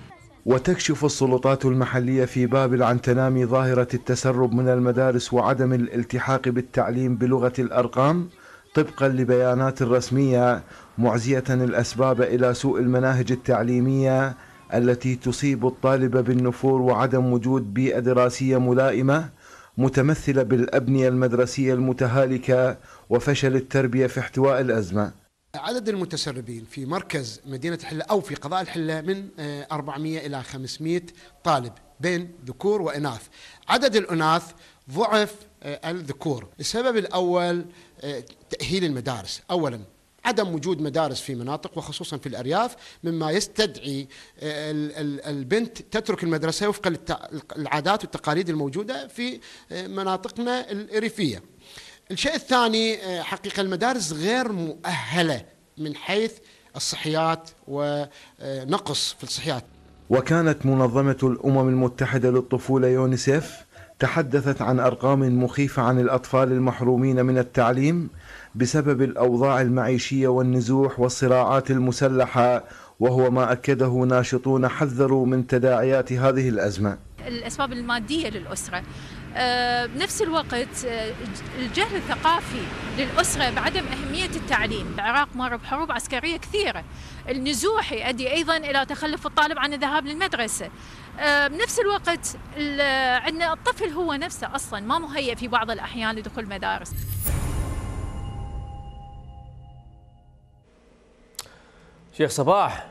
وتكشف السلطات المحلية في بابل عن تنامي ظاهرة التسرب من المدارس وعدم الالتحاق بالتعليم بلغة الأرقام طبقا لبيانات رسمية معزية الأسباب إلى سوء المناهج التعليمية التي تصيب الطالب بالنفور وعدم وجود بيئة دراسية ملائمة متمثلة بالأبنية المدرسية المتهالكة وفشل التربية في احتواء الأزمة عدد المتسربين في مركز مدينة الحلة أو في قضاء الحلة من 400 آه، إلى 500 طالب بين ذكور وإناث عدد الأناث ضعف آه، الذكور السبب الأول آه، تأهيل المدارس أولا عدم وجود مدارس في مناطق وخصوصا في الأرياف مما يستدعي آه، البنت تترك المدرسة وفقا للعادات والتقاليد الموجودة في آه، مناطقنا الريفية الشيء الثاني آه، حقيقة المدارس غير مؤهلة من حيث الصحيات ونقص في الصحيات وكانت منظمة الأمم المتحدة للطفولة يونسيف تحدثت عن أرقام مخيفة عن الأطفال المحرومين من التعليم بسبب الأوضاع المعيشية والنزوح والصراعات المسلحة وهو ما أكده ناشطون حذروا من تداعيات هذه الأزمة الأسباب المادية للأسرة آه، بنفس الوقت آه، الجهل الثقافي للأسرة بعدم أهمية التعليم العراق مر بحروب عسكرية كثيرة النزوح يؤدي أيضا إلى تخلف الطالب عن الذهاب للمدرسة آه، بنفس الوقت عندنا الطفل هو نفسه أصلا ما مهيئ في بعض الأحيان لدخول مدارس شيخ صباح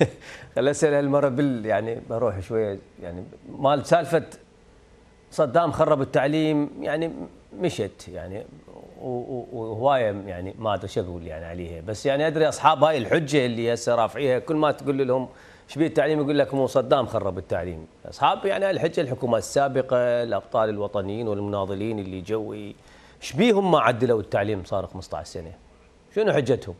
الاسئله هالمره بال يعني بروح شويه يعني مال سالفه صدام خرب التعليم يعني مشت يعني وهوايه يعني ما ادري شو اقول يعني عليها بس يعني ادري اصحاب هاي الحجه اللي هسه رافعيها كل ما تقول لهم شبيه التعليم يقول لك مو صدام خرب التعليم اصحاب يعني الحجه الحكومات السابقه الابطال الوطنيين والمناضلين اللي جوي شبيهم ما عدلوا التعليم صار 15 سنه شنو حجتهم؟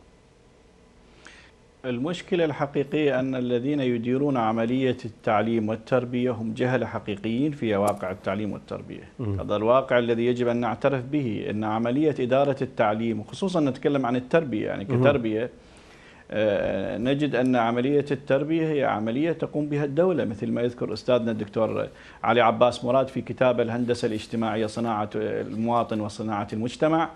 المشكلة الحقيقية أن الذين يديرون عملية التعليم والتربية هم جهل حقيقيين في واقع التعليم والتربية م. هذا الواقع الذي يجب أن نعترف به أن عملية إدارة التعليم وخصوصا نتكلم عن التربية يعني كتربية م. آه، نجد أن عملية التربية هي عملية تقوم بها الدولة مثل ما يذكر أستاذنا الدكتور علي عباس مراد في كتاب الهندسة الاجتماعية صناعة المواطن وصناعة المجتمع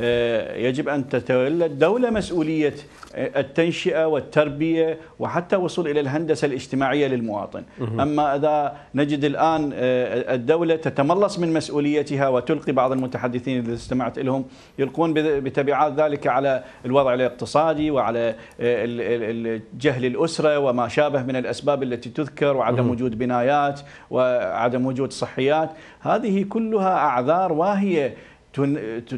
آه، يجب أن تتولى الدولة مسؤولية التنشئة والتربية وحتى وصول إلى الهندسة الاجتماعية للمواطن أما إذا نجد الآن آه، الدولة تتملص من مسؤوليتها وتلقي بعض المتحدثين إذا استمعت لهم يلقون بتبعات ذلك على الوضع الاقتصادي وعلى جهل الأسرة وما شابه من الأسباب التي تذكر وعدم وجود بنايات وعدم وجود صحيات هذه كلها أعذار واهية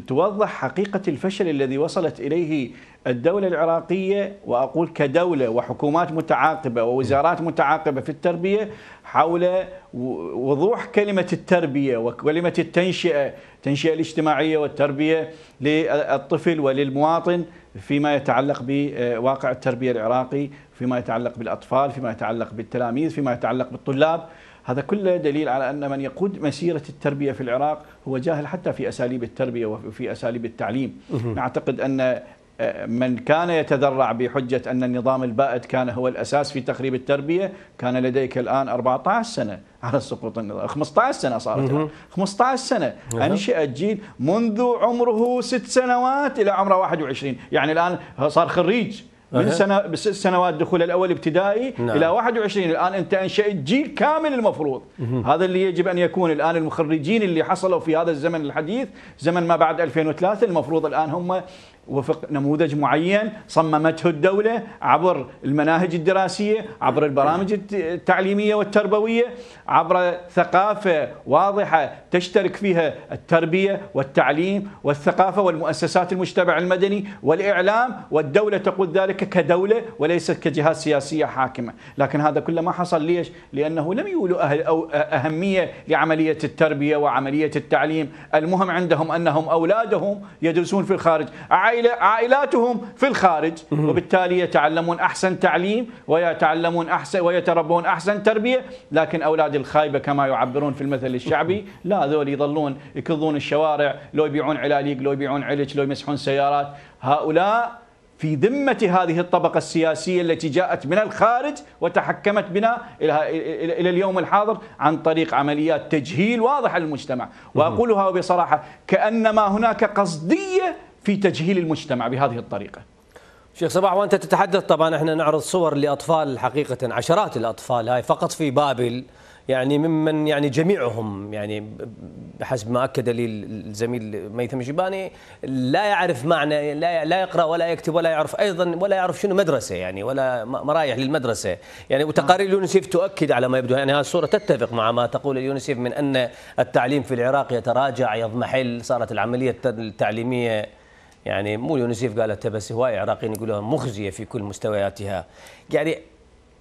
توضح حقيقة الفشل الذي وصلت إليه الدولة العراقية وأقول كدولة وحكومات متعاقبة ووزارات متعاقبة في التربية حول وضوح كلمة التربية وكلمة التنشئة التنشئة الاجتماعية والتربية للطفل وللمواطن فيما يتعلق بواقع التربية العراقي فيما يتعلق بالأطفال فيما يتعلق بالتلاميذ فيما يتعلق بالطلاب هذا كله دليل على أن من يقود مسيرة التربية في العراق هو جاهل حتى في أساليب التربية وفي أساليب التعليم نعتقد أن من كان يتذرع بحجة أن النظام البائد كان هو الأساس في تخريب التربية كان لديك الآن 14 سنة على سقوط النظام 15 سنة صارت 15 يعني. سنة أنشأت جيل منذ عمره ست سنوات إلى عمره 21 يعني الآن صار خريج من سنة ست سنوات دخول الاول ابتدائي نعم. الى 21 الان انت انشات جيل كامل المفروض مه. هذا اللي يجب ان يكون الان المخرجين اللي حصلوا في هذا الزمن الحديث زمن ما بعد 2003 المفروض الان هم وفق نموذج معين صممته الدولة عبر المناهج الدراسية عبر البرامج التعليمية والتربوية عبر ثقافة واضحة تشترك فيها التربية والتعليم والثقافة والمؤسسات المجتمع المدني والإعلام والدولة تقول ذلك كدولة وليست كجهات سياسية حاكمة لكن هذا كله ما حصل ليش؟ لأنه لم يولوا أهل أو أهمية لعملية التربية وعملية التعليم المهم عندهم أنهم أولادهم يدرسون في الخارج عائلاتهم في الخارج وبالتالي يتعلمون أحسن تعليم ويتعلمون أحسن ويتربون أحسن تربية لكن أولاد الخايبة كما يعبرون في المثل الشعبي لا ذول يظلون يكضون الشوارع لو يبيعون علاليق لو يبيعون علج لو يمسحون سيارات هؤلاء في ذمة هذه الطبقة السياسية التي جاءت من الخارج وتحكمت بنا إلى اليوم الحاضر عن طريق عمليات تجهيل واضحة للمجتمع وأقولها بصراحة كأنما هناك قصدية في تجهيل المجتمع بهذه الطريقه. شيخ صباح وانت تتحدث طبعا احنا نعرض صور لاطفال حقيقه عشرات الاطفال هاي فقط في بابل يعني ممن يعني جميعهم يعني بحسب ما اكد لي الزميل ميثم جباني لا يعرف معنى لا لا يقرا ولا يكتب ولا يعرف ايضا ولا يعرف شنو مدرسه يعني ولا مرايح للمدرسه يعني وتقارير نعم. اليونيسيف تؤكد على ما يبدو يعني هذه الصوره تتفق مع ما تقول اليونيسيف من ان التعليم في العراق يتراجع يضمحل صارت العمليه التعليميه يعني مو يونسيف قالتها بس هواي عراقيين يقولون مخزيه في كل مستوياتها يعني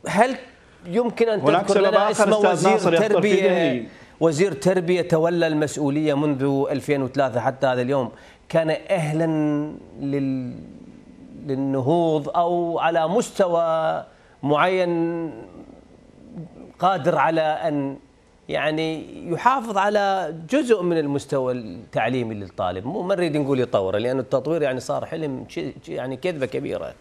هل يمكن ان تكون لنا اسم وزير تربيه وزير تربيه تولى المسؤوليه منذ 2003 حتى هذا اليوم كان اهلا لل للنهوض او على مستوى معين قادر على ان يعني يحافظ على جزء من المستوى التعليمي للطالب مو ما نريد نقول يطوره لأن التطوير يعني صار حلم يعني كذبة كبيرة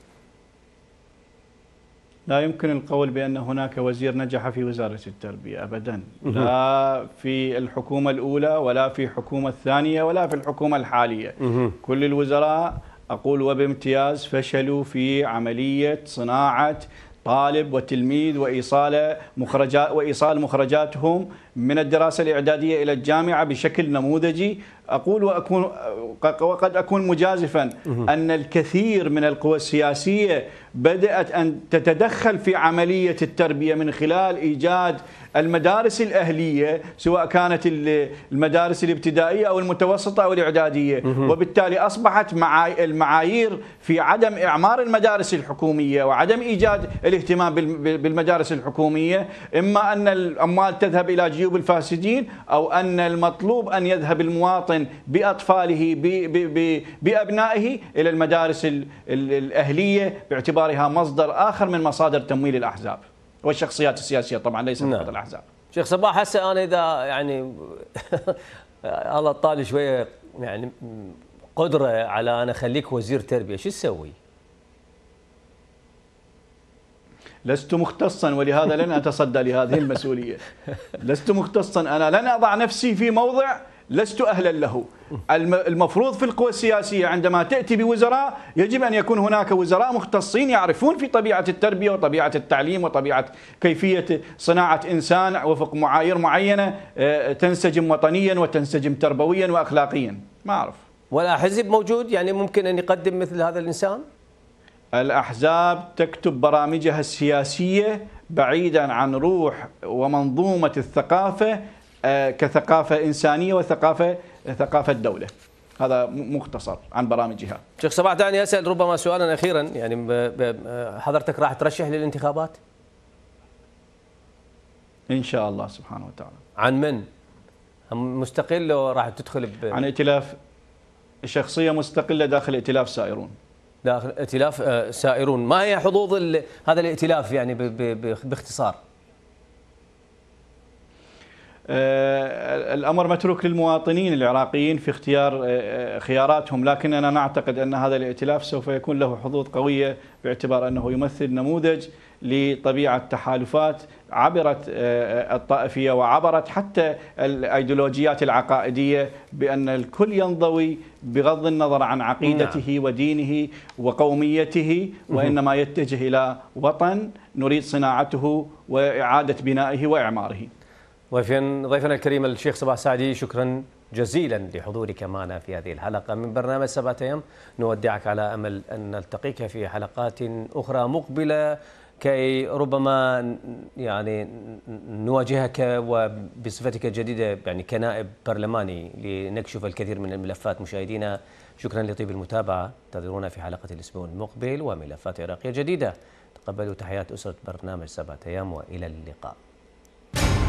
لا يمكن القول بأن هناك وزير نجح في وزارة التربية أبدا لا في الحكومة الأولى ولا في حكومة الثانية ولا في الحكومة الحالية كل الوزراء أقول وبامتياز فشلوا في عملية صناعة طالب وتلميذ وإيصال مخرجات وإيصال مخرجاتهم من الدراسة الإعدادية إلى الجامعة بشكل نموذجي أقول وأكون وقد أكون مجازفا أن الكثير من القوى السياسية بدأت أن تتدخل في عملية التربية من خلال إيجاد المدارس الأهلية سواء كانت المدارس الابتدائية أو المتوسطة أو الإعدادية وبالتالي أصبحت المعايير في عدم إعمار المدارس الحكومية وعدم إيجاد الاهتمام بالمدارس الحكومية إما أن الأموال تذهب إلى جيوب الفاسدين أو أن المطلوب أن يذهب المواطن بأطفاله بأبنائه إلى المدارس الأهلية باعتبارها مصدر آخر من مصادر تمويل الأحزاب والشخصيات السياسية طبعا ليس نعم. فقط الأحزاب شيخ صباح هسه أنا إذا يعني الله طالي شوية يعني قدرة على أنا أخليك وزير تربية شو تسوي؟ لست مختصا ولهذا لن أتصدى لهذه المسؤولية لست مختصا أنا لن أضع نفسي في موضع لست أهلا له المفروض في القوى السياسية عندما تأتي بوزراء يجب أن يكون هناك وزراء مختصين يعرفون في طبيعة التربية وطبيعة التعليم وطبيعة كيفية صناعة إنسان وفق معايير معينة آه، تنسجم وطنيا وتنسجم تربويا وأخلاقيا ما أعرف ولا حزب موجود يعني ممكن أن يقدم مثل هذا الإنسان؟ الأحزاب تكتب برامجها السياسية بعيدا عن روح ومنظومة الثقافة آه، كثقافة إنسانية وثقافة ثقافة دولة هذا مختصر عن برامجها شيخ صباح دعني أسأل ربما سؤالا أخيرا يعني حضرتك راح ترشح للانتخابات إن شاء الله سبحانه وتعالى عن من؟ مستقل لو راح تدخل ب... عن ائتلاف شخصية مستقلة داخل ائتلاف سائرون داخل ائتلاف آه، سائرون ما هي حظوظ هذا الائتلاف يعني باختصار آه، الامر متروك للمواطنين العراقيين في اختيار آه، آه، خياراتهم لكن انا نعتقد ان هذا الائتلاف سوف يكون له حظوظ قويه باعتبار انه يمثل نموذج لطبيعه تحالفات عبرت الطائفيه وعبرت حتى الايديولوجيات العقائديه بان الكل ينضوي بغض النظر عن عقيدته نعم. ودينه وقوميته وانما يتجه الى وطن نريد صناعته واعاده بنائه واعماره. ضيفنا ضيفنا الكريم الشيخ صباح سعدي شكرا جزيلا لحضورك معنا في هذه الحلقة من برنامج سبعة أيام نودعك على أمل أن نلتقيك في حلقات أخرى مقبلة كي ربما يعني نواجهك وبصفتك الجديدة يعني كنائب برلماني لنكشف الكثير من الملفات مشاهدينا شكرا لطيب المتابعة انتظرونا في حلقة الأسبوع المقبل وملفات عراقية جديدة تقبلوا تحيات أسرة برنامج سبعة أيام وإلى اللقاء